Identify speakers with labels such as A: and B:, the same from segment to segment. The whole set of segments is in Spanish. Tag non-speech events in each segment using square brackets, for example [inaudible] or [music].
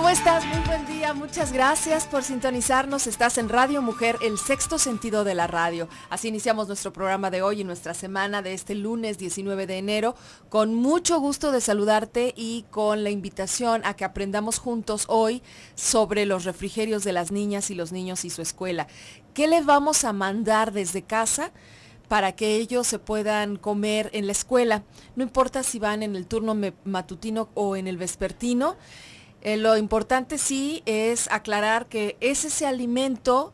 A: ¿Cómo estás? Muy buen día. Muchas gracias por sintonizarnos. Estás en Radio Mujer, el sexto sentido de la radio. Así iniciamos nuestro programa de hoy y nuestra semana de este lunes 19 de enero. Con mucho gusto de saludarte y con la invitación a que aprendamos juntos hoy sobre los refrigerios de las niñas y los niños y su escuela. ¿Qué les vamos a mandar desde casa? para que ellos se puedan comer en la escuela. No importa si van en el turno matutino o en el vespertino, eh, lo importante sí es aclarar que es ese alimento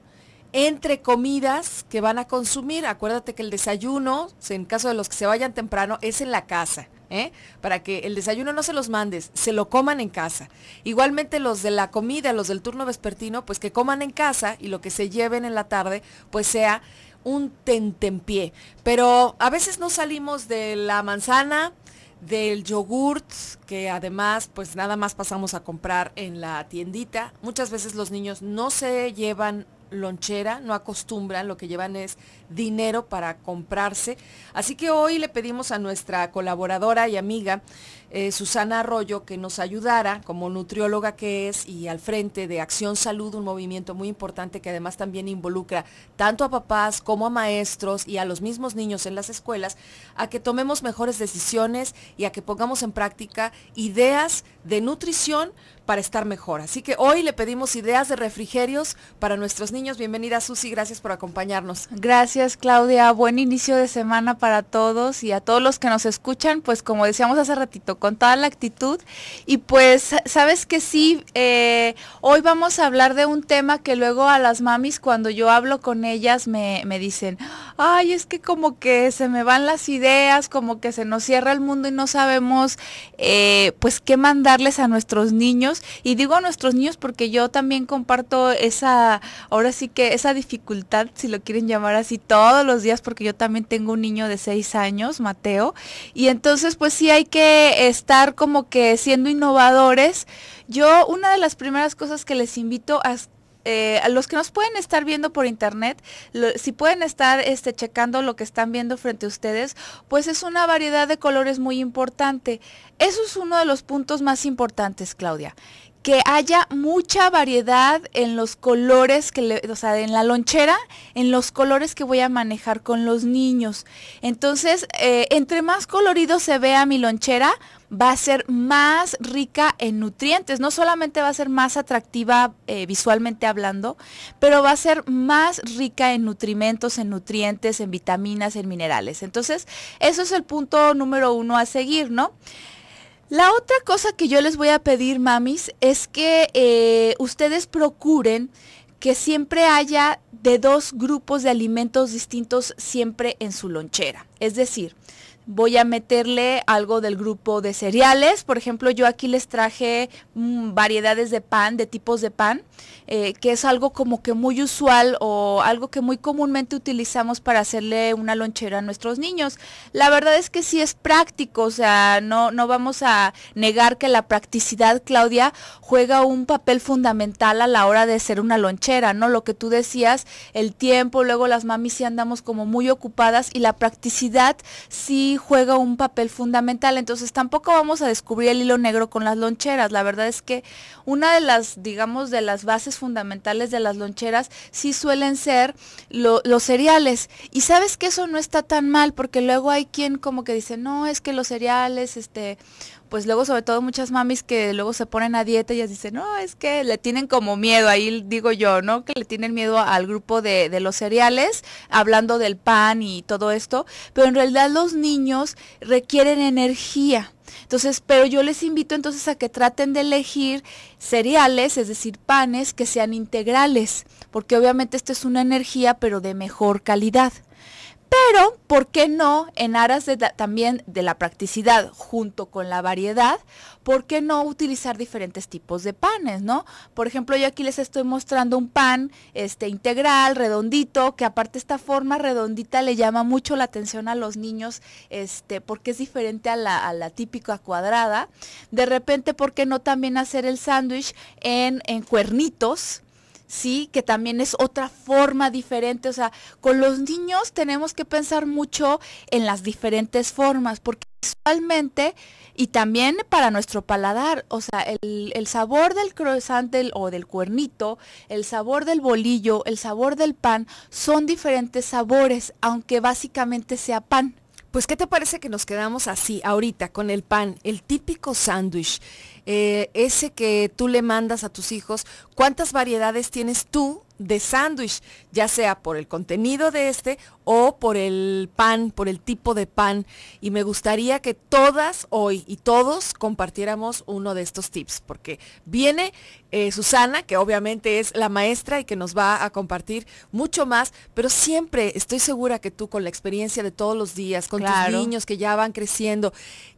A: entre comidas que van a consumir. Acuérdate que el desayuno, en caso de los que se vayan temprano, es en la casa. ¿eh? Para que el desayuno no se los mandes, se lo coman en casa. Igualmente los de la comida, los del turno vespertino, pues que coman en casa y lo que se lleven en la tarde, pues sea un tentempié. Pero a veces no salimos de la manzana, del yogurt, que además pues nada más pasamos a comprar en la tiendita. Muchas veces los niños no se llevan lonchera, no acostumbran, lo que llevan es dinero para comprarse. Así que hoy le pedimos a nuestra colaboradora y amiga eh, Susana Arroyo que nos ayudara como nutrióloga que es y al frente de Acción Salud, un movimiento muy importante que además también involucra tanto a papás como a maestros y a los mismos niños en las escuelas, a que tomemos mejores decisiones y a que pongamos en práctica ideas de nutrición para estar mejor. Así que hoy le pedimos ideas de refrigerios para nuestros niños. Bienvenida Susi, gracias por acompañarnos.
B: Gracias Claudia, buen inicio de semana para todos y a todos los que nos escuchan, pues como decíamos hace ratito, con toda la actitud. Y pues, sabes que sí, eh, hoy vamos a hablar de un tema que luego a las mamis, cuando yo hablo con ellas, me, me dicen, ay, es que como que se me van las ideas, como que se nos cierra el mundo y no sabemos eh, pues qué mandarles a nuestros niños. Y digo a nuestros niños porque yo también comparto esa, ahora sí que esa dificultad, si lo quieren llamar así, todos los días porque yo también tengo un niño de seis años, Mateo. Y entonces pues sí hay que estar como que siendo innovadores. Yo una de las primeras cosas que les invito a eh, los que nos pueden estar viendo por internet, si pueden estar este, checando lo que están viendo frente a ustedes, pues es una variedad de colores muy importante. Eso es uno de los puntos más importantes, Claudia que haya mucha variedad en los colores, que le, o sea, en la lonchera, en los colores que voy a manejar con los niños. Entonces, eh, entre más colorido se vea mi lonchera, va a ser más rica en nutrientes. No solamente va a ser más atractiva eh, visualmente hablando, pero va a ser más rica en nutrimentos, en nutrientes, en vitaminas, en minerales. Entonces, eso es el punto número uno a seguir, ¿no? La otra cosa que yo les voy a pedir, mamis, es que eh, ustedes procuren que siempre haya de dos grupos de alimentos distintos siempre en su lonchera. Es decir, voy a meterle algo del grupo de cereales. Por ejemplo, yo aquí les traje mm, variedades de pan, de tipos de pan. Eh, que es algo como que muy usual o algo que muy comúnmente utilizamos para hacerle una lonchera a nuestros niños. La verdad es que sí es práctico, o sea, no, no vamos a negar que la practicidad, Claudia, juega un papel fundamental a la hora de hacer una lonchera, ¿no? Lo que tú decías, el tiempo, luego las mamis sí andamos como muy ocupadas y la practicidad sí juega un papel fundamental, entonces tampoco vamos a descubrir el hilo negro con las loncheras, la verdad es que una de las, digamos, de las bases fundamentales de las loncheras sí suelen ser los cereales. Y sabes que eso no está tan mal, porque luego hay quien como que dice, no, es que los cereales, este, pues luego sobre todo muchas mamis que luego se ponen a dieta y ellas dicen, no, es que le tienen como miedo, ahí digo yo, ¿no? Que le tienen miedo al grupo de, de los cereales, hablando del pan y todo esto, pero en realidad los niños requieren energía. Entonces, pero yo les invito entonces a que traten de elegir cereales, es decir, panes que sean integrales, porque obviamente esto es una energía, pero de mejor calidad. Pero, ¿por qué no, en aras también de la practicidad junto con la variedad, ¿por qué no utilizar diferentes tipos de panes, no? Por ejemplo, yo aquí les estoy mostrando un pan este, integral, redondito, que aparte esta forma redondita le llama mucho la atención a los niños, este, porque es diferente a la, típica cuadrada. De repente, ¿por qué no también hacer el sándwich en cuernitos? ¿sí? Que también es otra forma diferente. O sea, con los niños tenemos que pensar mucho en las diferentes formas, porque visualmente y también para nuestro paladar, o sea, el, sabor del croissant o del cuernito, el sabor del bolillo, el sabor del pan, son
A: diferentes sabores, aunque básicamente sea pan. Pues, ¿qué te parece que nos quedamos así ahorita con el pan, el típico sándwich, eh, ese que tú le mandas a tus hijos? ¿Cuántas variedades tienes tú de sándwich, ya sea por el contenido de este o por el pan, por el tipo de pan. Y me gustaría que todas hoy y todos compartiéramos uno de estos tips, porque viene eh, Susana, que obviamente es la maestra y que nos va a compartir mucho más, pero siempre estoy segura que tú con la experiencia de todos los días, con tus niños que ya van creciendo,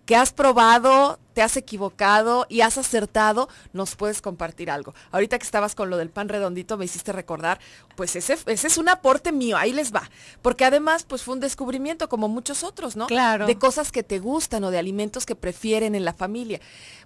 A: que has probado, te has equivocado y has acertado, nos puedes compartir algo. Ahorita que estabas con lo del pan redondito, me hiciste recordar, pues ese, es un aporte mío, ahí les va. Porque además, pues fue un descubrimiento, como muchos otros, ¿no? Claro. De cosas que te gustan o de alimentos que prefieren en la familia.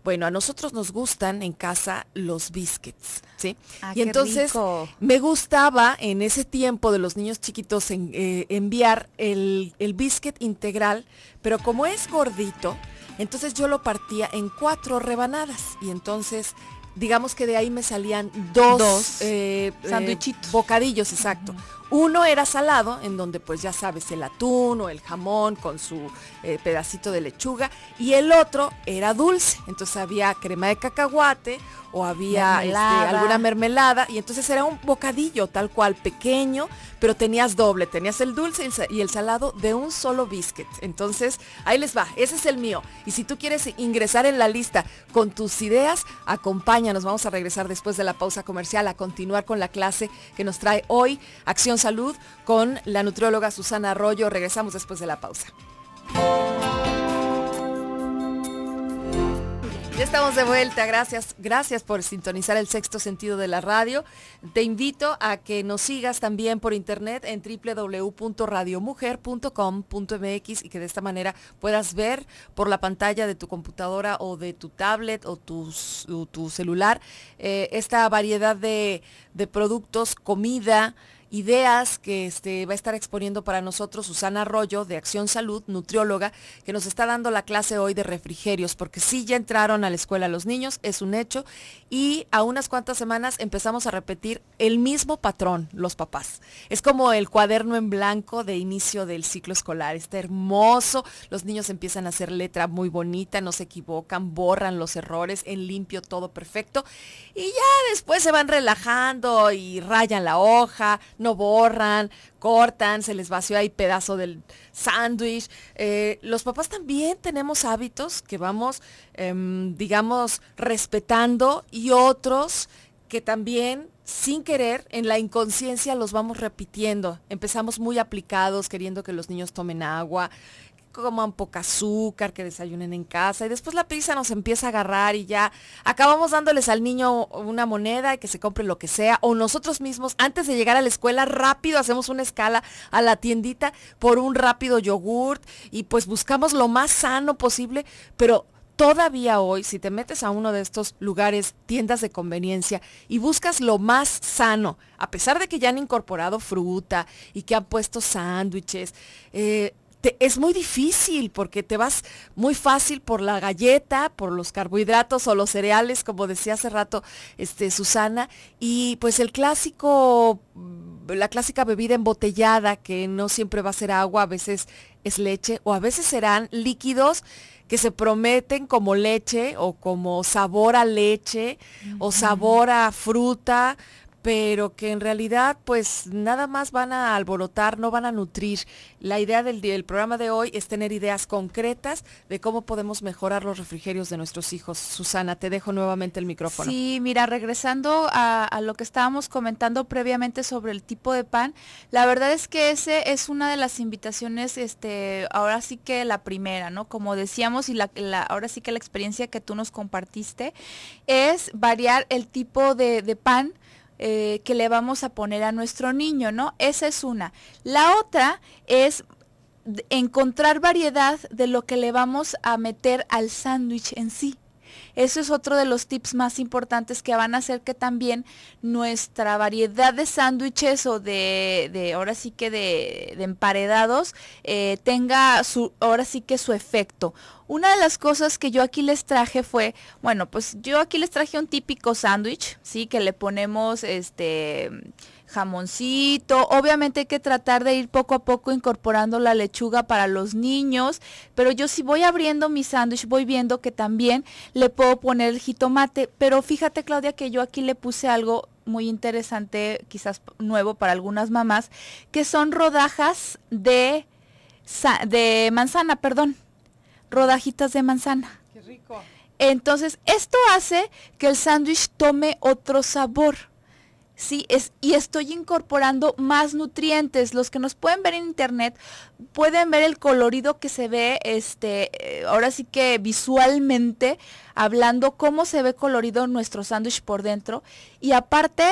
A: Bueno, a nosotros nos gustan en casa los biscuits, ¿sí? Ah, y entonces me gustaba en ese tiempo de los niños chiquitos eh, enviar el, el biscuit integral, pero como es gordito, entonces yo lo partía en cuatro rebanadas y entonces digamos que de ahí me salían dos, eh, eh, bocadillos, exacto. Uno era salado, en donde pues ya sabes, el atún o el jamón con su eh, pedacito de lechuga. Y el otro era dulce, entonces había crema de cacahuate o había este, alguna mermelada. Y entonces era un bocadillo tal cual, pequeño, pero tenías doble, tenías el dulce y el salado de un solo biscuit. Entonces, ahí les va, ese es el mío. Y si tú quieres ingresar en la lista con tus ideas, acompáñanos. Vamos a regresar después de la pausa comercial a continuar con la clase que nos trae hoy Acción Salud con la nutrióloga Susana Arroyo. Regresamos después de la pausa. Ya estamos de vuelta, gracias, gracias por sintonizar el sexto sentido de la radio. Te invito a que nos sigas también por internet en www.radiomujer.com.mx y que de esta manera puedas ver por la pantalla de tu computadora o de tu tablet o tu, celular eh, esta variedad de, de productos, comida, ideas que este, va a estar exponiendo para nosotros Susana Arroyo de Acción Salud, nutrióloga, que nos está dando la clase hoy de refrigerios, porque sí ya entraron a la escuela los niños, es un hecho, y a unas cuantas semanas empezamos a repetir el mismo patrón, los papás. Es como el cuaderno en blanco de inicio del ciclo escolar, está hermoso, los niños empiezan a hacer letra muy bonita, no se equivocan, borran los errores, en limpio todo perfecto, y ya después se van relajando y rayan la hoja, no borran, cortan, se les vació ahí pedazo del sándwich. Eh, los papás también tenemos hábitos que vamos, em, digamos, respetando y otros que también sin querer, en la inconsciencia los vamos repitiendo. Empezamos muy aplicados, queriendo que los niños tomen agua, coman poca azúcar, que desayunen en casa y después la prisa nos empieza a agarrar y ya acabamos dándoles al niño una moneda y que se compre lo que sea o nosotros mismos antes de llegar a la escuela rápido hacemos una escala a la tiendita por un rápido yogurt y pues buscamos lo más sano posible, pero todavía hoy, si te metes a uno de estos lugares, tiendas de conveniencia, y buscas lo más sano, a pesar de que ya han incorporado fruta y que han puesto sándwiches, eh, es muy difícil porque te vas muy fácil por la galleta, por los carbohidratos o los cereales, como decía hace rato este, Susana, y pues el clásico, mm, la clásica bebida embotellada, que no siempre va a ser agua, a veces es leche o a veces serán líquidos que se prometen como leche o como sabor a leche o sabor a fruta pero que en realidad pues nada más van a alborotar, no van a nutrir. La idea del, programa de hoy es tener ideas concretas de cómo podemos mejorar los refrigerios de nuestros hijos. Susana, te dejo nuevamente el micrófono. Sí, mira,
B: regresando a, lo que estábamos comentando previamente sobre el tipo de pan, la verdad es que ese es una de las invitaciones, este, ahora sí que la primera, ¿no? Como decíamos y la, ahora sí que la experiencia que tú nos compartiste es variar el tipo de pan eh, que le vamos a poner a nuestro niño, ¿no? Esa es una. La otra es encontrar variedad de lo que le vamos a meter al sándwich en sí. Eso es otro de los tips más importantes que van a hacer que también nuestra variedad de sándwiches o de, de, ahora sí que de, emparedados eh, tenga su, ahora sí que su efecto. Una de las cosas que yo aquí les traje fue, bueno, pues yo aquí les traje un típico sándwich, ¿sí? Que le ponemos este jamoncito. Obviamente hay que tratar de ir poco a poco incorporando la lechuga para los niños, pero yo si voy abriendo mi sándwich voy viendo que también le puedo poner el jitomate, pero fíjate Claudia que yo aquí le puse algo muy interesante, quizás nuevo para algunas mamás, que son rodajas de de manzana, perdón, rodajitas de manzana. Qué rico. Entonces, esto hace que el sándwich tome otro sabor. ¿sí? Es, y estoy incorporando más nutrientes. Los que nos pueden ver en internet pueden ver el colorido que se ve, este, eh, ahora sí que visualmente, hablando cómo se ve colorido nuestro sándwich por dentro. Y aparte,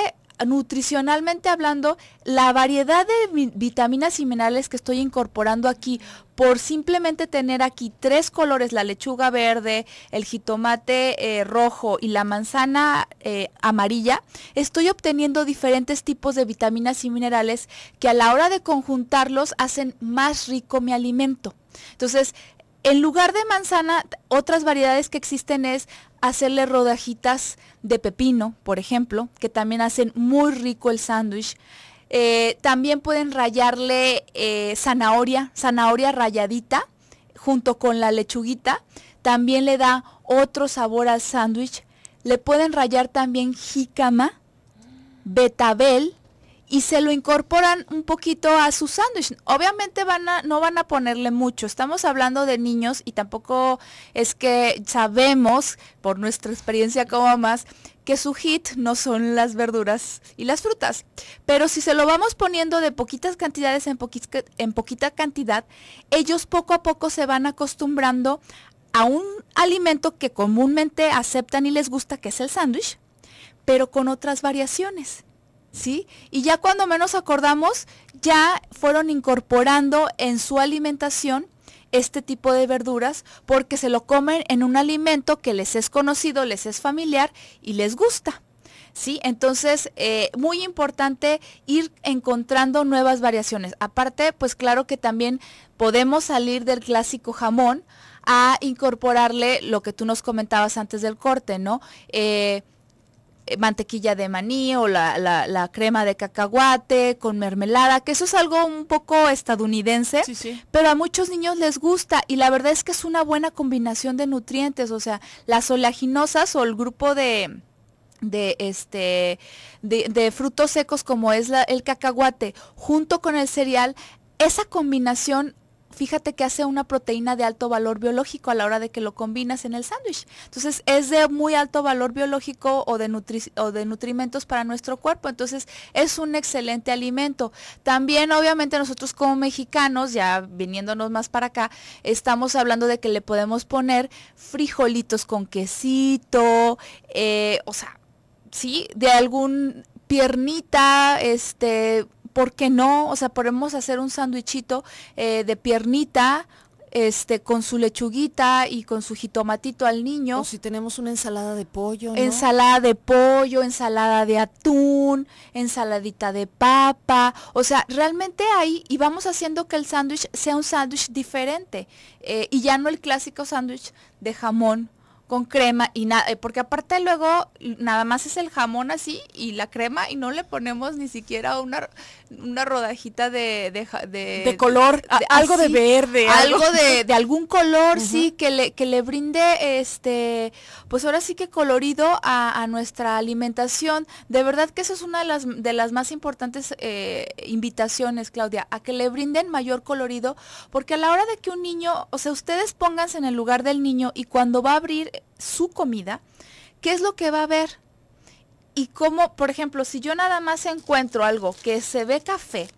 B: nutricionalmente hablando, la variedad de vitaminas y minerales que estoy incorporando aquí por simplemente tener aquí tres colores, la lechuga verde, el jitomate eh, rojo y la manzana eh, amarilla, estoy obteniendo diferentes tipos de vitaminas y minerales que a la hora de conjuntarlos hacen más rico mi alimento. Entonces, en lugar de manzana, otras variedades que existen es hacerle rodajitas de pepino, por ejemplo, que también hacen muy rico el sándwich. Eh, también pueden rayarle eh, zanahoria, zanahoria rayadita junto con la lechuguita. También le da otro sabor al sándwich. Le pueden rayar también jícama, betabel, y se lo incorporan un poquito a su sándwich. Obviamente van a, no van a ponerle mucho. Estamos hablando de niños y tampoco es que sabemos por nuestra experiencia como más que su hit no son las verduras y las frutas. Pero si se lo vamos poniendo de poquitas cantidades en poquita cantidad, ellos poco a poco se van acostumbrando a un alimento que comúnmente aceptan y les gusta, que es el sándwich, pero con otras variaciones. ¿sí? Y ya cuando menos acordamos, ya fueron incorporando en su alimentación este tipo de verduras porque se lo comen en un alimento que les es conocido, les es familiar y les gusta. ¿Sí? Entonces, eh, muy importante ir encontrando nuevas variaciones. Aparte, pues claro que también podemos salir del clásico jamón a incorporarle lo que tú nos comentabas antes del corte, ¿no? Eh, eh, mantequilla de maní o la, crema de cacahuate con mermelada, que eso es algo un poco estadounidense, pero a muchos niños les gusta y la verdad es que es una buena combinación de nutrientes, o sea, las oleaginosas o el grupo de de este de, frutos secos como es el cacahuate junto con el cereal esa combinación fíjate que hace una proteína de alto valor biológico a la hora de que lo combinas en el sándwich. Entonces, es de muy alto valor biológico o de, o de nutrimentos para nuestro cuerpo. Entonces, es un excelente alimento. También, obviamente, nosotros como mexicanos, ya viniéndonos más para acá, estamos hablando de que le podemos poner frijolitos con quesito, eh, o sea, sí, de algún piernita, este ¿por qué no? O sea, podemos hacer un sándwichito eh, de piernita este, con su lechuguita y con su jitomatito al niño. O si tenemos una ensalada de pollo. ¿no? Ensalada de pollo, ensalada de atún, ensaladita de papa. O sea, realmente ahí y vamos haciendo que el sándwich sea un sándwich diferente eh, y ya no el clásico sándwich de jamón con crema y nada, eh, porque aparte luego nada más es el jamón así y la crema y no le ponemos ni siquiera una una rodajita de... De, color, algo de verde. Algo, de, algún color, sí, que le, que le brinde, este, pues ahora sí que colorido a, nuestra alimentación. De verdad que esa es una de las, de las más importantes eh, invitaciones, Claudia, a que le brinden mayor colorido, porque a la hora de que un niño, o sea, ustedes pónganse en el lugar del niño y cuando va a abrir su comida, ¿qué es lo que va a ver? y como, por ejemplo, si yo nada más encuentro algo que se ve café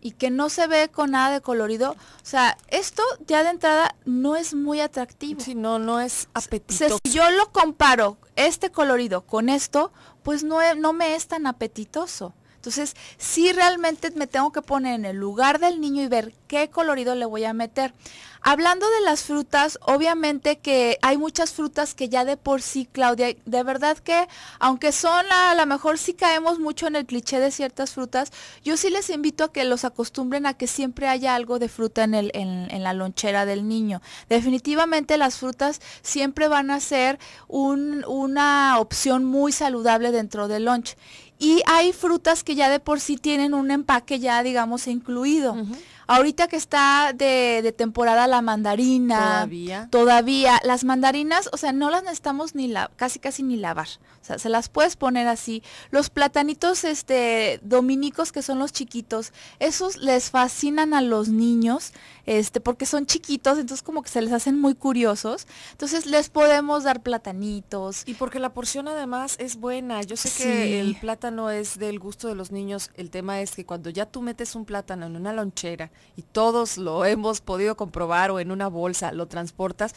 B: y que no se ve con nada de colorido, o sea, esto ya de entrada no es muy atractivo. Si no, no es apetitoso. Si yo lo comparo, este colorido, con esto, pues no, no me es tan apetitoso. Entonces, sí realmente me tengo que poner en el lugar del niño y ver qué colorido le voy a meter. Hablando de las frutas, obviamente que hay muchas frutas que ya de por sí, Claudia, de verdad que aunque son a, lo mejor sí caemos mucho en el cliché de ciertas frutas, yo sí les invito a que los acostumbren a que siempre haya algo de fruta en, el, la lonchera del niño. Definitivamente las frutas siempre van a ser una opción muy saludable dentro del lunch. Y hay frutas que ya de por sí tienen un empaque ya, digamos, incluido. Ahorita que está de, temporada la mandarina. Todavía. Todavía. Las mandarinas, o sea, no las necesitamos ni la, casi casi ni lavar. O sea, se las puedes poner así. Los platanitos este dominicos que son los chiquitos, esos les fascinan a los niños, este, porque son chiquitos, entonces como que se les hacen muy curiosos.
A: Entonces les podemos dar platanitos. Y porque la porción además es buena. Yo sé que el plátano es del gusto de los niños. El tema es que cuando ya tú metes un plátano en una lonchera y todos lo hemos podido comprobar o en una bolsa lo transportas,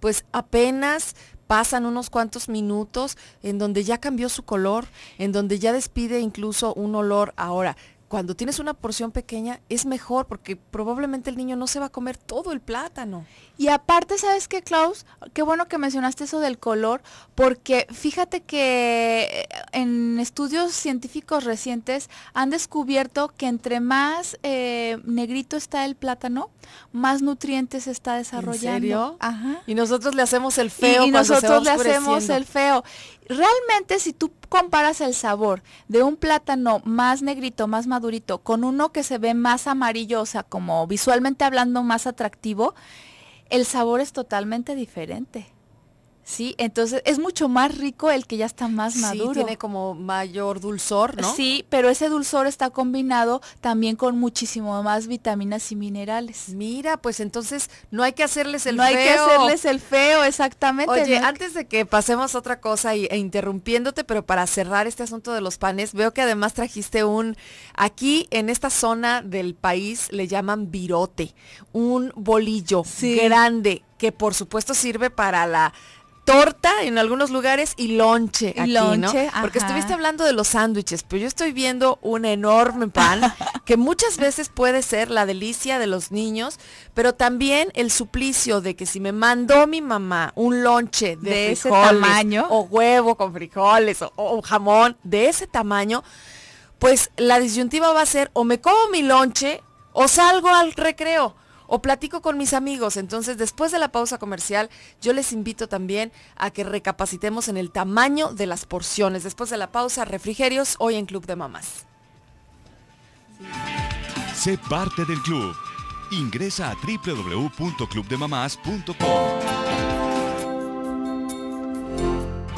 A: pues apenas pasan unos cuantos minutos en donde ya cambió su color, en donde ya despide incluso un olor. Ahora, cuando tienes una porción pequeña es mejor porque probablemente el niño no se va a comer todo el plátano. Y aparte, ¿sabes qué,
B: Klaus? Qué bueno que mencionaste eso del color, porque fíjate que eh, en estudios científicos recientes han descubierto que entre más eh, negrito está el plátano, más nutrientes está desarrollando. ¿En serio? Ajá.
A: Y nosotros le hacemos el feo. Y, nosotros le hacemos el
B: feo realmente si tú comparas el sabor de un plátano más negrito, más madurito, con uno que se ve más amarillo, o sea, como visualmente hablando más atractivo, el sabor es totalmente diferente. Sí, entonces es mucho más rico el que ya está más maduro. Sí, tiene como mayor dulzor, ¿no? Sí, pero ese dulzor está combinado también con muchísimo más vitaminas y minerales. Mira, pues entonces no hay que hacerles el feo. No hay que hacerles
A: el feo, exactamente. Oye, antes de que pasemos a otra cosa e interrumpiéndote, pero para cerrar este asunto de los panes, veo que además trajiste un, aquí en esta zona del país le llaman virote, un bolillo grande que por supuesto sirve para la torta en algunos lugares y lonche lonche, Porque estuviste hablando de los sándwiches, pero yo estoy viendo un enorme pan [laughs] que muchas veces puede ser la delicia de los niños, pero también el suplicio de que si me mandó mi mamá un lonche de, ese tamaño o huevo con frijoles o, o jamón de ese tamaño, pues la disyuntiva va a ser o me como mi lonche o salgo al recreo o platico con mis amigos. Entonces, después de la pausa comercial, yo les invito también a que recapacitemos en el tamaño de las porciones. Después de la pausa, refrigerios hoy en Club de Mamás. Sé parte del club. Ingresa a www.clubdemamas.com.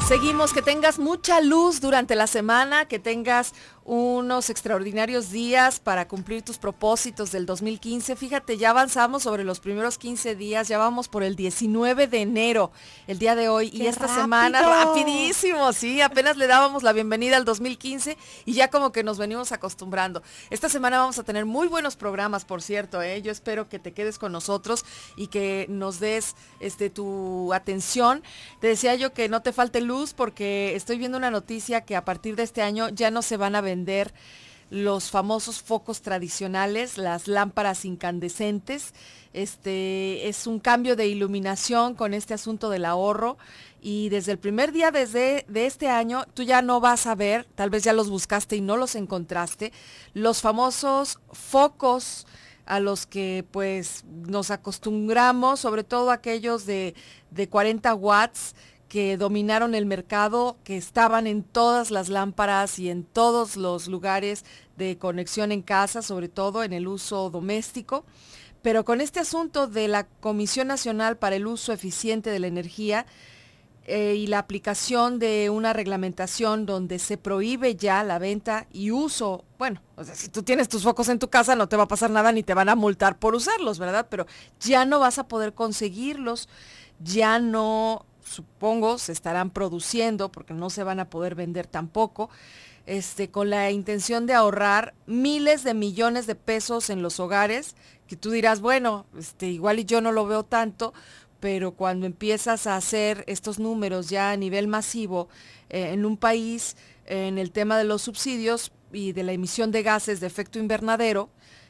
A: Seguimos, que tengas mucha luz durante la semana, que tengas unos extraordinarios días para cumplir tus propósitos del 2015. Fíjate, ya avanzamos sobre los primeros 15 días, ya vamos por el 19 de enero, el día de hoy y esta semana rapidísimo, sí, apenas le dábamos la bienvenida al 2015 y ya como que nos venimos acostumbrando. Esta semana vamos a tener muy buenos programas, por cierto, ¿eh? yo espero que te quedes con nosotros y que nos des este tu atención. Te decía yo que no te falte luz porque estoy viendo una noticia que a partir de este año ya no se van a vender los famosos focos tradicionales, las lámparas incandescentes. Este es un cambio de iluminación con este asunto del ahorro y desde el primer día desde de este año tú ya no vas a ver, tal vez ya los buscaste y no los encontraste, los famosos focos a los que pues nos acostumbramos, sobre todo aquellos de, de 40 watts que dominaron el mercado, que estaban en todas las lámparas y en todos los lugares de conexión en casa, sobre todo en el uso doméstico. Pero con este asunto de la Comisión Nacional para el Uso Eficiente de la Energía eh, y la aplicación de una reglamentación donde se prohíbe ya la venta y uso, bueno, o sea, si tú tienes tus focos en tu casa no te va a pasar nada ni te van a multar por usarlos, ¿verdad? Pero ya no vas a poder conseguirlos, ya no supongo se estarán produciendo porque no se van a poder vender tampoco, este, con la intención de ahorrar miles de millones de pesos en los hogares, que tú dirás, bueno, este, igual y yo no lo veo tanto, pero cuando empiezas a hacer estos números ya a nivel masivo eh, en un país, en el tema de los subsidios y de la emisión de gases de efecto invernadero,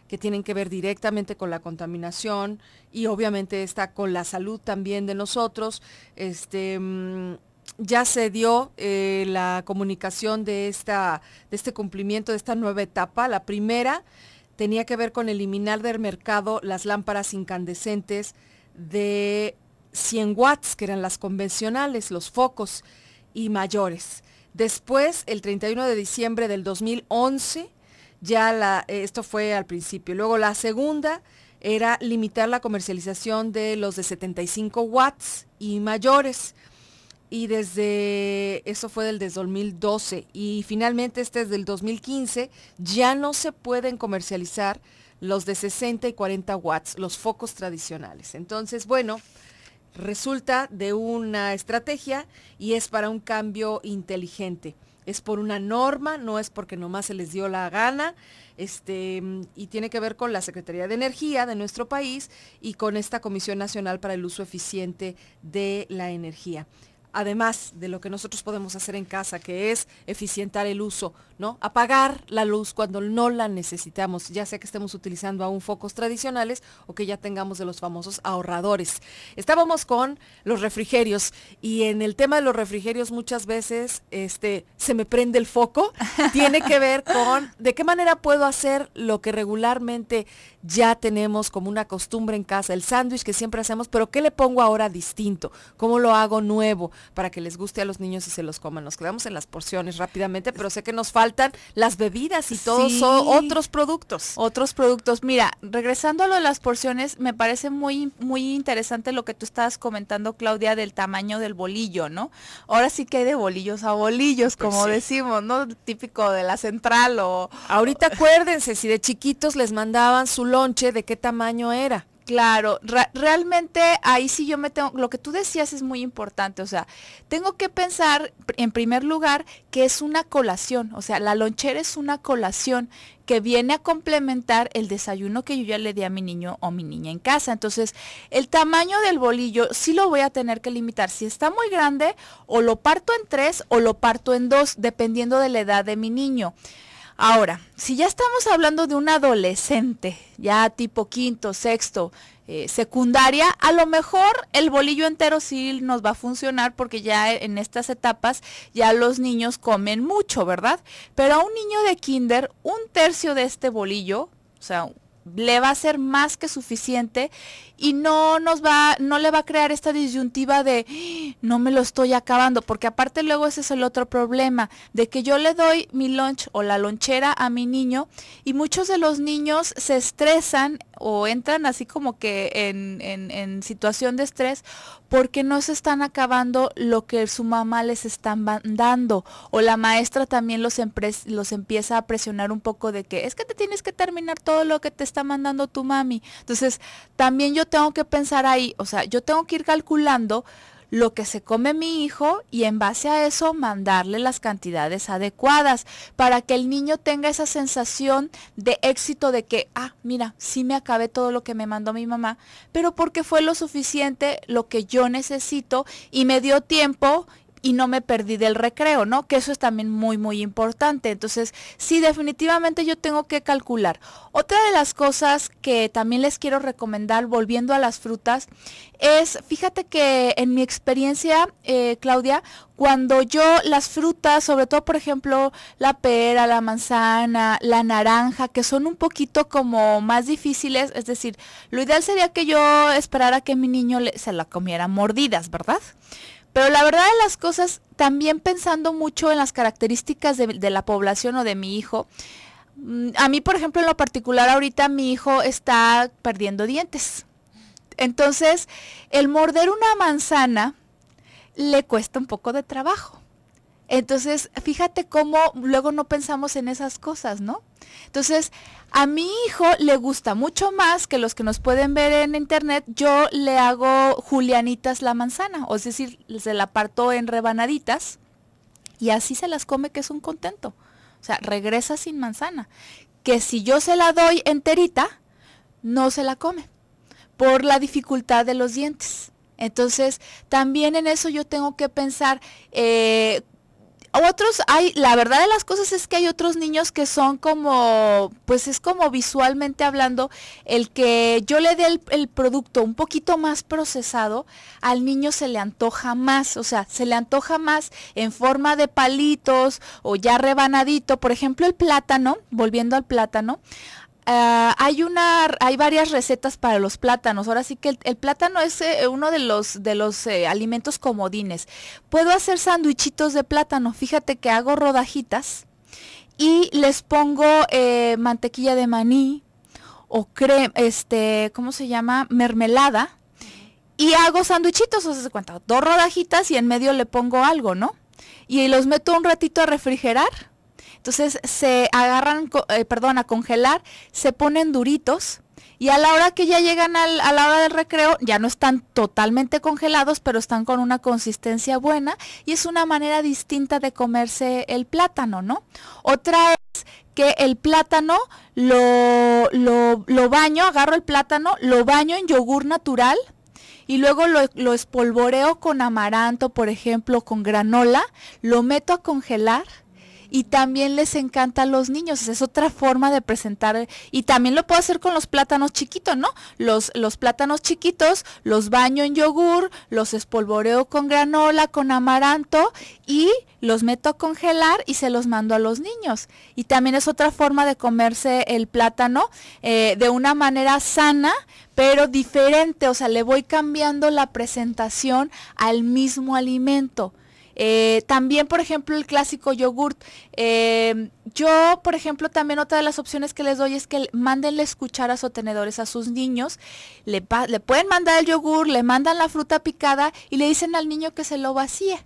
A: que tienen que ver directamente con la contaminación y obviamente está con la salud también de nosotros. Este, mm, ya se dio eh, la comunicación de, esta, de este cumplimiento de esta nueva etapa. La primera tenía que ver con eliminar del mercado las lámparas incandescentes de 100 watts, que eran las convencionales, los focos y mayores. Después, el 31 de diciembre del 2011, ya eh, esto fue al principio. Luego la segunda era limitar la comercialización de los de 75 watts y mayores. Y desde, eso fue del, desde 2012. Y finalmente este es del 2015, ya no se pueden comercializar los de 60 y 40 watts, los focos tradicionales. Entonces, bueno, resulta de una estrategia y es para un cambio inteligente es por una norma, no es porque nomás se les dio la gana, este, y tiene que ver con la Secretaría de Energía de nuestro país y con esta Comisión Nacional para el Uso Eficiente de la Energía además de lo que nosotros podemos hacer en casa, que es eficientar el uso, ¿no? Apagar la luz cuando no la necesitamos, ya sea que estemos utilizando aún focos tradicionales o que ya tengamos de los famosos ahorradores. Estábamos con los refrigerios y en el tema de los refrigerios muchas veces este se me prende el foco, [laughs] tiene que ver con de qué manera puedo hacer lo que regularmente ya tenemos como una costumbre en casa, el sándwich que siempre hacemos, pero qué le pongo ahora distinto, cómo lo hago nuevo para que les guste a los niños y se los coman. Nos quedamos en las porciones rápidamente, pero sé que nos faltan las bebidas y todos son otros productos. Otros productos.
B: Mira, regresando a lo de las porciones, me parece muy, muy interesante lo que tú estabas comentando, Claudia, del tamaño del bolillo, ¿no? Ahora sí que hay de bolillos a bolillos, pues como decimos, ¿no? Típico de la central o... Ahorita acuérdense, si de chiquitos les mandaban su lonche, ¿de qué tamaño era? Claro, realmente ahí sí yo me tengo, lo que tú decías es muy importante, o sea, tengo que pensar en primer lugar que es una colación, o sea, la lonchera es una colación que viene a complementar el desayuno que yo ya le di a mi niño o mi niña en casa. Entonces, el tamaño del bolillo sí lo voy a tener que limitar. Si está muy grande, o lo parto en tres o lo parto en dos, dependiendo de la edad de mi niño. Ahora, si ya estamos hablando de un adolescente, ya tipo quinto, sexto, eh, secundaria, a lo mejor el bolillo entero sí nos va a funcionar porque ya en estas etapas ya los niños comen mucho, ¿verdad? Pero a un niño de kinder, un tercio de este bolillo, o sea, le va a ser más que suficiente y no nos va, no le va a crear esta disyuntiva de no me lo estoy acabando, porque aparte luego ese es el otro problema, de que yo le doy mi lunch o la lonchera a mi niño y muchos de los niños se estresan o entran así como que en, en, situación de estrés porque no se están acabando lo que su mamá les está mandando. o la maestra también los, los empieza a presionar un poco de que es que te tienes que terminar todo lo que te está mandando tu mami. Entonces, también yo tengo que pensar ahí, o sea, yo tengo que ir calculando lo que se come mi hijo y en base a eso mandarle las cantidades adecuadas para que el niño tenga esa sensación de éxito de que, ah, mira, sí me acabé todo lo que me mandó mi mamá, pero porque fue lo suficiente, lo que yo necesito y me dio tiempo y no me perdí del recreo, ¿no? Que eso es también muy, muy importante. Entonces, sí, definitivamente yo tengo que calcular. Otra de las cosas que también les quiero recomendar, volviendo a las frutas, es, fíjate que en mi experiencia, eh, Claudia, cuando yo las frutas, sobre todo por ejemplo la pera, la manzana, la naranja, que son un poquito como más difíciles, es decir, lo ideal sería que yo esperara que mi niño se la comiera mordidas, ¿verdad? Pero la verdad de las cosas, también pensando mucho en las características de, la población o de mi hijo, mm, a mí, por ejemplo, en lo particular, ahorita mi hijo está perdiendo dientes. Entonces, el morder una manzana le cuesta un poco de trabajo. Entonces, fíjate cómo luego no pensamos en esas cosas, ¿no? Entonces, a mi hijo le gusta mucho más que los que nos pueden ver en internet. Yo le hago julianitas la manzana, o es decir, se la parto en rebanaditas y así se las come que es un contento. O sea, regresa sin manzana. Que si yo se la doy enterita, no se la come por la dificultad de los dientes. Entonces, también en eso yo tengo que pensar eh, otros hay, la verdad de las cosas es que hay otros niños que son como, pues es como visualmente hablando, el que yo le dé el, el, producto un poquito más procesado, al niño se le antoja más, o sea, se le antoja más en forma de palitos o ya rebanadito. Por ejemplo, el plátano, volviendo al plátano, Ah, hay una, hay varias recetas para los plátanos. Ahora sí que el, plátano es eh, uno de los de los eh, alimentos comodines. Puedo hacer sanduichitos de plátano. Fíjate que hago rodajitas y les pongo eh, mantequilla de maní o crema, este, ¿cómo se llama? Mermelada y hago sanduichitos, O sea, cuenta dos rodajitas y en medio le pongo algo, ¿no? Y los meto un ratito a refrigerar entonces se agarran, eh, perdón, a congelar, se ponen duritos. Y a la hora que ya llegan a la hora del recreo, ya no están totalmente congelados, pero están con una consistencia buena y es una manera distinta de comerse el plátano, ¿no? Otra es que el plátano lo, lo, baño, agarro el plátano, lo baño en yogur natural y luego lo, lo espolvoreo con amaranto, por ejemplo, con granola, lo meto a congelar y también les encanta a los niños. Es otra forma de presentar. Y también lo puedo hacer con los plátanos chiquitos, ¿no? Los, los plátanos chiquitos los baño en yogur, los espolvoreo con granola, con amaranto y los meto a congelar y se los mando a los niños. Y también es otra forma de comerse el plátano eh, de una manera sana, pero diferente. O sea, le voy cambiando la presentación al mismo alimento. Eh, también, por ejemplo, el clásico yogurt. Eh, yo, por ejemplo, también otra de las opciones que les doy es que mándenle cucharas o tenedores a sus niños. Le, pueden mandar el yogur, le mandan la fruta picada y le dicen al niño que se lo vacíe.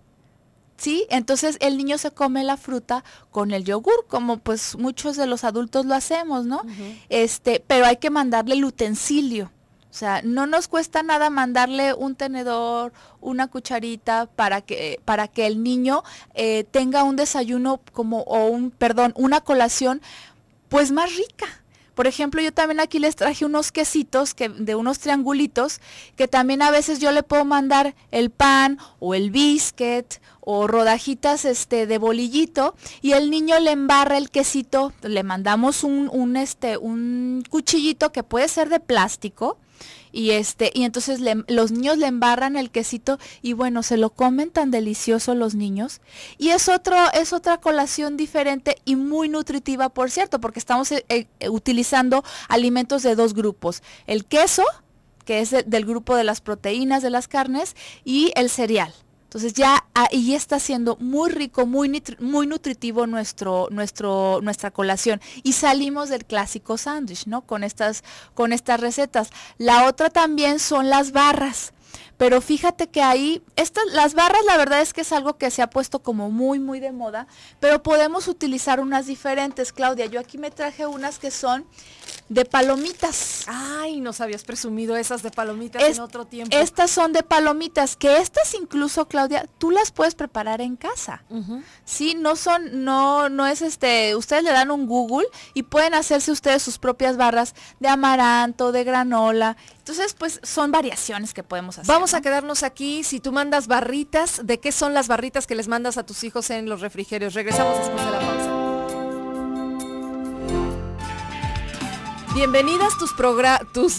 B: ¿sí? Entonces el niño se come la fruta con el yogur, como pues muchos de los adultos lo hacemos, ¿no? Este, pero hay que mandarle el utensilio. O sea, no nos cuesta nada mandarle un tenedor, una cucharita para que, para que el niño eh, tenga un desayuno como, o un, perdón, una colación pues más rica. Por ejemplo, yo también aquí les traje unos quesitos que, de unos triangulitos que también a veces yo le puedo mandar el pan o el biscuit o rodajitas este, de bolillito y el niño le embarra el quesito, le mandamos un, un, este, un cuchillito que puede ser de plástico y este y entonces los niños le embarran el quesito y bueno se lo comen tan delicioso los niños y es otro es otra colación diferente y muy nutritiva por cierto porque estamos eh, eh, utilizando alimentos de dos grupos el queso que es del grupo de las proteínas de las carnes y el cereal entonces ya ahí está siendo muy rico, muy, muy nutritivo nuestro, nuestra colación. Y salimos del clásico sándwich, ¿no? Con estas, con estas recetas. La otra también son las barras. Pero fíjate que ahí, estas, las barras la verdad es que es algo que se ha puesto como muy, muy de moda, pero podemos utilizar unas diferentes, Claudia. Yo aquí me traje unas que son de palomitas.
A: Ay, nos habías presumido esas de palomitas en otro tiempo. Estas
B: son de palomitas, que estas incluso, Claudia, tú las puedes preparar en casa. Sí, no son, no, no es este, ustedes le dan un Google y pueden hacerse ustedes sus propias barras de amaranto, de granola.
A: Entonces, pues son variaciones que podemos hacer vamos a quedarnos aquí. Si tú mandas barritas, ¿de qué son las barritas que les mandas a tus hijos en los refrigerios? Regresamos después de la pausa. Bienvenidas tus,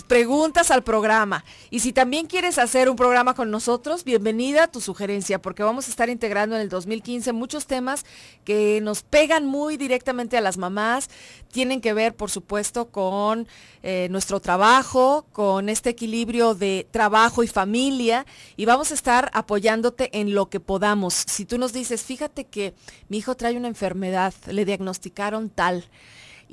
A: preguntas al programa. Y si también quieres hacer un programa con nosotros, bienvenida a tu sugerencia, porque vamos a estar integrando en el 2015 muchos temas que nos pegan muy directamente a las mamás. Tienen que ver, por supuesto, con eh, nuestro trabajo, con este equilibrio de trabajo y familia. Y vamos a estar apoyándote en lo que podamos. Si tú nos dices, fíjate que mi hijo trae una enfermedad, le diagnosticaron tal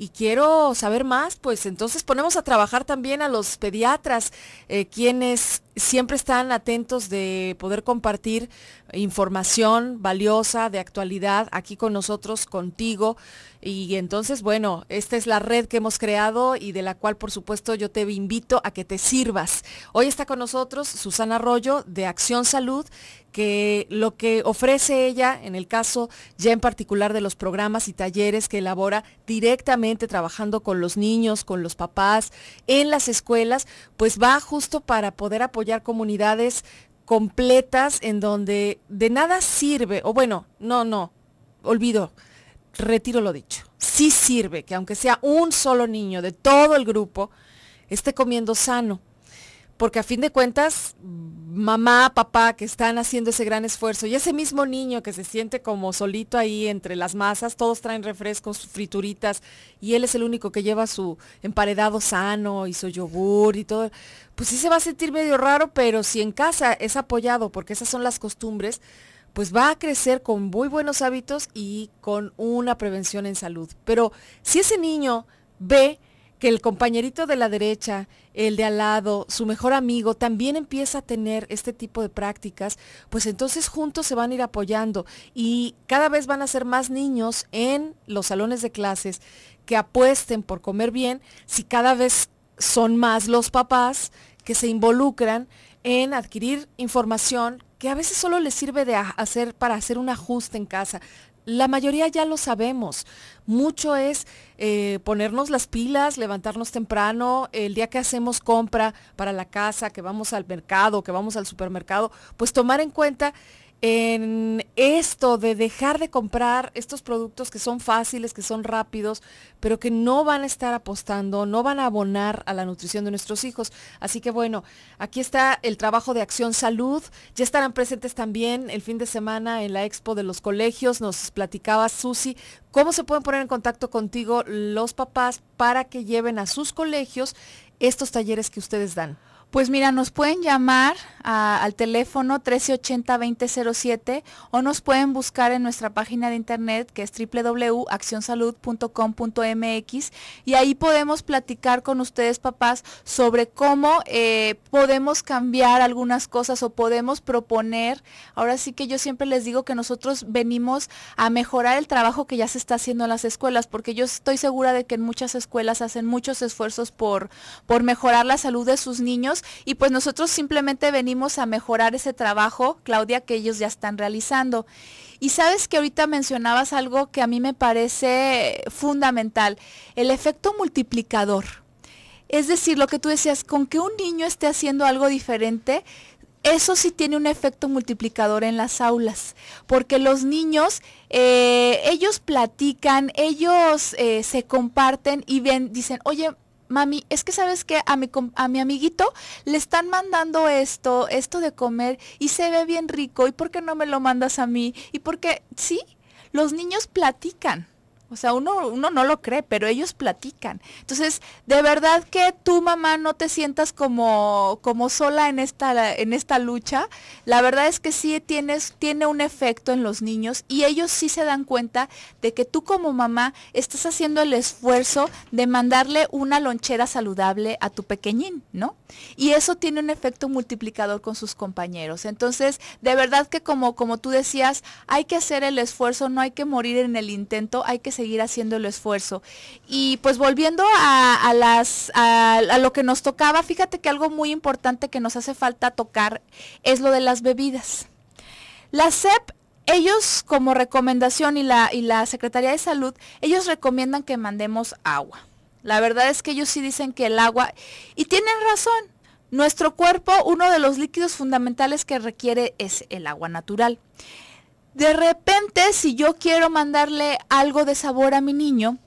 A: y quiero saber más, pues entonces ponemos a trabajar también a los pediatras, eh, quienes siempre están atentos de poder compartir información valiosa, de actualidad, aquí con nosotros, contigo. Y entonces, bueno, esta es la red que hemos creado y de la cual, por supuesto, yo te invito a que te sirvas. Hoy está con nosotros Susana Arroyo de Acción Salud, que lo que ofrece ella, en el caso ya en particular de los programas y talleres que elabora directamente trabajando con los niños, con los papás, en las escuelas, pues va justo para poder apoyar comunidades completas en donde de nada sirve, o bueno, no, no, olvido, retiro lo dicho, sí sirve que aunque sea un solo niño de todo el grupo, esté comiendo sano, porque a fin de cuentas mamá, papá que están haciendo ese gran esfuerzo y ese mismo niño que se siente como solito ahí entre las masas, todos traen refrescos, frituritas y él es el único que lleva su emparedado sano y su yogur y todo, pues sí se va a sentir medio raro, pero si en casa es apoyado porque esas son las costumbres, pues va a crecer con muy buenos hábitos y con una prevención en salud. Pero si ese niño ve que el compañerito de la derecha, el de al lado, su mejor amigo, también empieza a tener este tipo de prácticas, pues entonces juntos se van a ir apoyando y cada vez van a ser más niños en los salones de clases que apuesten por comer bien si cada vez son más los papás que se involucran en adquirir información que a veces solo les sirve de hacer para hacer un ajuste en casa la mayoría ya lo sabemos. Mucho es eh, ponernos las pilas, levantarnos temprano, el día que hacemos compra para la casa, que vamos al mercado, que vamos al supermercado, pues tomar en cuenta en esto de dejar de comprar estos productos que son fáciles, que son rápidos, pero que no van a estar apostando, no van a abonar a la nutrición de nuestros hijos. Así que bueno, aquí está el trabajo de Acción Salud. Ya estarán presentes también el fin de semana en la expo de los colegios. Nos platicaba Susi cómo se pueden poner en contacto contigo los papás para que lleven a sus colegios estos talleres que ustedes dan. Pues mira, nos pueden llamar al teléfono
B: 1380-2007 o nos pueden buscar en nuestra página de internet que es www.accionsalud.com.mx y ahí podemos platicar con ustedes papás sobre cómo eh, podemos cambiar algunas cosas o podemos proponer. Ahora sí que yo siempre les digo que nosotros venimos a mejorar el trabajo que ya se está haciendo en las escuelas porque yo estoy segura de que en muchas escuelas hacen muchos esfuerzos por, por mejorar la salud de sus niños y pues nosotros simplemente venimos a mejorar ese trabajo, Claudia, que ellos ya están realizando. Y sabes que ahorita mencionabas algo que a mí me parece fundamental, el efecto multiplicador. Es decir, lo que tú decías, con que un niño esté haciendo algo diferente, eso sí tiene un efecto multiplicador en las aulas, porque los niños, eh, ellos platican, ellos eh, se comparten y ven, dicen, oye, mami, es que sabes que a mi, a mi amiguito le están mandando esto, esto de comer y se ve bien rico, ¿y por qué no me lo mandas a mí? ¿Y por qué? Sí, los niños platican. O sea, uno, uno no lo cree, pero ellos platican. Entonces, de verdad que tú, mamá no te sientas como, como sola en esta, en esta lucha. La verdad es que sí tienes, tiene un efecto en los niños y ellos sí se dan cuenta de que tú como mamá estás haciendo el esfuerzo de mandarle una lonchera saludable a tu pequeñín, ¿no? Y eso tiene un efecto multiplicador con sus compañeros. Entonces, de verdad que como, como tú decías, hay que hacer el esfuerzo, no hay que morir en el intento, hay que seguir seguir haciendo el esfuerzo. Y pues volviendo a, las, a, lo que nos tocaba, fíjate que algo muy importante que nos hace falta tocar es lo de las bebidas. La SEP ellos como recomendación y la, y la Secretaría de Salud, ellos recomiendan que mandemos agua. La verdad es que ellos sí dicen que el agua, y tienen razón, nuestro cuerpo, uno de los líquidos fundamentales que requiere es el agua natural. De repente, si yo quiero mandarle algo de sabor a mi niño,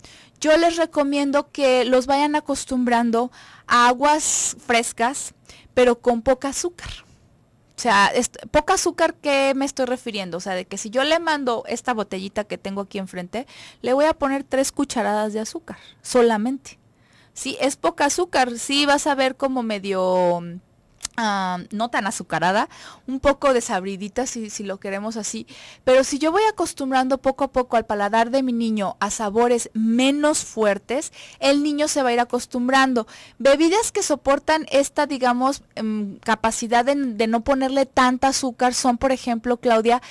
B: yo les recomiendo que los vayan acostumbrando a aguas frescas, pero con poca azúcar. O sea, poca azúcar, que me estoy refiriendo? O sea, de que si yo le mando esta botellita que tengo aquí enfrente, le voy a poner tres cucharadas de azúcar solamente. Sí, es poca azúcar, sí vas a ver como medio Ah, no tan azucarada, un poco desabridita si, lo queremos así, pero si yo voy acostumbrando poco a poco al paladar de mi niño a sabores menos fuertes, el niño se va a ir acostumbrando. Bebidas que soportan esta, digamos, em, capacidad de, de no ponerle tanta azúcar son, por ejemplo, Claudia,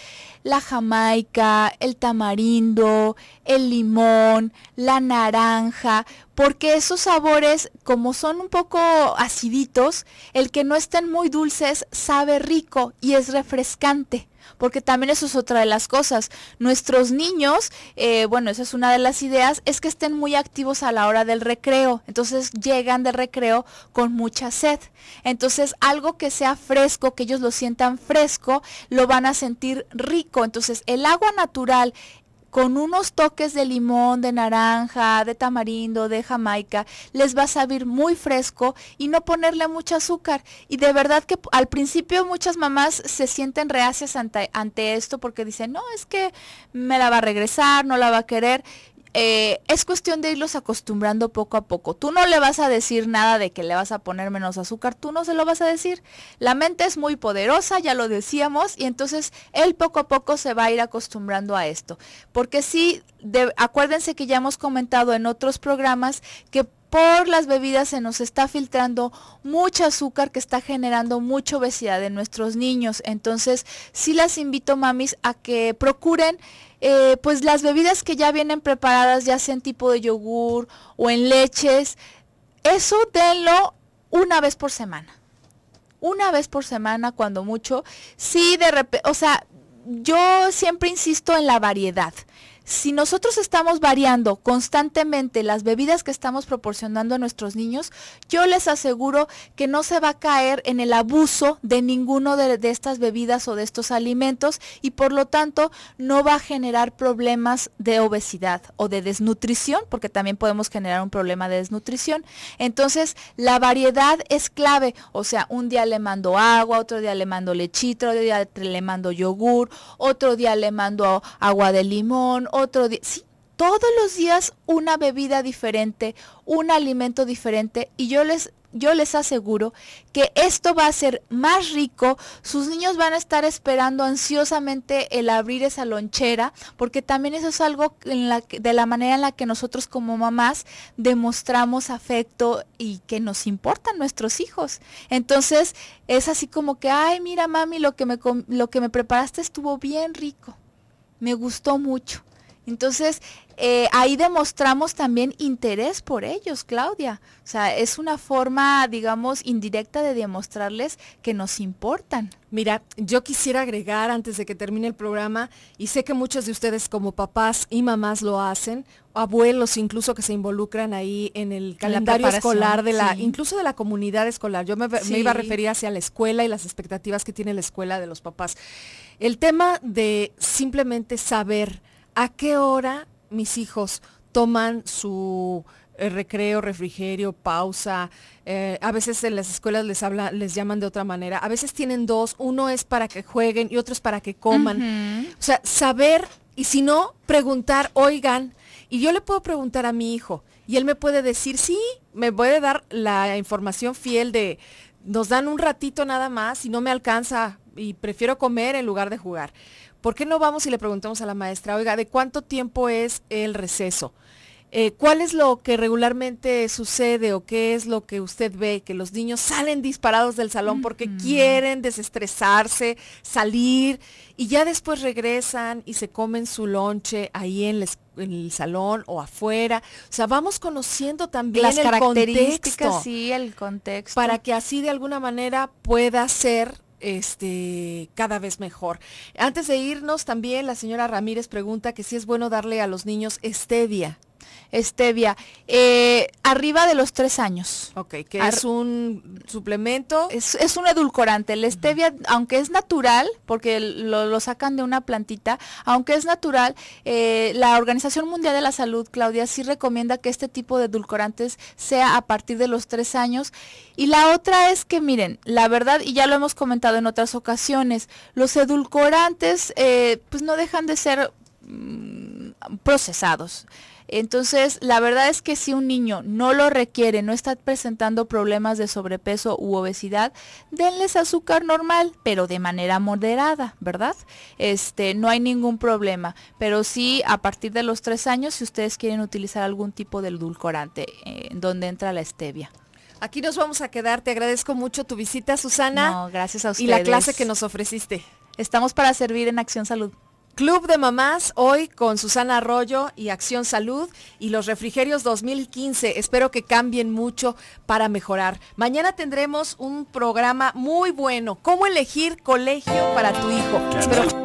B: la jamaica, el tamarindo, el limón, la naranja, porque esos sabores, como son un poco aciditos, el que no estén muy dulces sabe rico y es refrescante porque también eso es otra de las cosas. Nuestros niños, eh, bueno, esa es una de las ideas, es que estén muy activos a la hora del recreo, entonces llegan de recreo con mucha sed. Entonces algo que sea fresco, que ellos lo sientan fresco, lo van a sentir rico. Entonces el agua natural con unos toques de limón, de naranja, de tamarindo, de jamaica, les va a salir muy fresco y no ponerle mucho azúcar. Y de verdad que al principio muchas mamás se sienten reacias ante esto porque dicen, no, es que me la va a regresar, no la va a querer. Eh, es cuestión de irlos acostumbrando poco a poco. Tú no le vas a decir nada de que le vas a poner menos azúcar, tú no se lo vas a decir. La mente es muy poderosa, ya lo decíamos, y entonces él poco a poco se va a ir acostumbrando a esto. Porque sí, acuérdense que ya hemos comentado en otros programas que por las bebidas se nos está filtrando mucho azúcar que está generando mucha obesidad en nuestros niños. Entonces, sí las invito, mamis, a que procuren eh, pues las bebidas que ya vienen preparadas, ya sea en tipo de yogur o en leches, eso denlo una vez por semana. Una vez por semana, cuando mucho. Sí, de repente, o sea, yo siempre insisto en la variedad. Si nosotros estamos variando constantemente las bebidas que estamos proporcionando a nuestros niños, yo les aseguro que no se va a caer en el abuso de ninguno de, estas bebidas o de estos alimentos y por lo tanto no va a generar problemas de obesidad o de desnutrición, porque también podemos generar un problema de desnutrición. Entonces, la variedad es clave, o sea, un día le mando agua, otro día le mando lechita, otro día le mando yogur, otro día le mando agua de limón, otro día. Sí, todos los días una bebida diferente, un alimento diferente y yo les yo les aseguro que esto va a ser más rico, sus niños van a estar esperando ansiosamente el abrir esa lonchera, porque también eso es algo en la de la manera en la que nosotros como mamás demostramos afecto y que nos importan nuestros hijos. Entonces es así como que, ay, mira mami, lo que lo que me preparaste estuvo bien rico, me gustó mucho. Entonces, eh, ahí demostramos también interés por ellos, Claudia. O sea, es una forma,
A: digamos, indirecta de demostrarles que nos importan. Mira, yo quisiera agregar antes de que termine el programa, y sé que muchos de ustedes como papás y mamás lo hacen, abuelos incluso que se involucran ahí en el calendario escolar de la, incluso de la comunidad escolar. Yo me iba a referir hacia la escuela y las expectativas que tiene la escuela de los papás. El tema de simplemente saber a qué hora mis hijos toman su eh, recreo, refrigerio, pausa. Eh, a veces en las escuelas les habla, les llaman de otra manera. A veces tienen dos, uno es para que jueguen y otro es para que coman. O sea, saber y si no, preguntar, oigan, y yo le puedo preguntar a mi hijo y él me puede decir, sí, me puede dar la información fiel de, nos dan un ratito nada más y no me alcanza y prefiero comer en lugar de jugar. ¿Por qué no vamos y le preguntamos a la maestra, oiga, ¿de cuánto tiempo es el receso? Eh, ¿Cuál es lo que regularmente sucede o qué es lo que usted ve? Que los niños salen disparados del salón porque quieren desestresarse, salir y ya después regresan y se comen su lonche ahí en, el salón o afuera. O sea, vamos conociendo también Las características,
B: sí, el contexto.
A: Para que así de alguna manera pueda ser este, cada vez mejor. Antes de irnos, también la señora Ramírez pregunta que si es bueno darle a los niños stevia stevia. Eh, arriba de los tres años. Ok, que es
B: un suplemento. Es, es un edulcorante. La stevia, aunque es natural, porque lo, sacan de una plantita, aunque es natural, eh, la Organización Mundial de la Salud, Claudia, sí recomienda que este tipo de edulcorantes sea a partir de los tres años. Y la otra es que, miren, la verdad, y ya lo hemos comentado en otras ocasiones, los edulcorantes eh, pues no dejan de ser mm, procesados. Entonces, la verdad es que si un niño no lo requiere, no está presentando problemas de sobrepeso u obesidad, denles azúcar normal, pero de manera moderada, ¿verdad? Este, no hay ningún problema. Pero sí, a partir de los tres años, si ustedes quieren utilizar algún tipo de edulcorante, eh, donde entra la stevia.
A: Aquí nos vamos a quedar. Te agradezco mucho tu visita, Susana. No, gracias a ustedes. Y la clase que nos ofreciste. Estamos para servir en Acción Salud. Club de Mamás hoy con Susana Arroyo y Acción Salud y los refrigerios 2015. Espero que cambien mucho para mejorar. Mañana tendremos un programa muy bueno, cómo elegir colegio para tu hijo.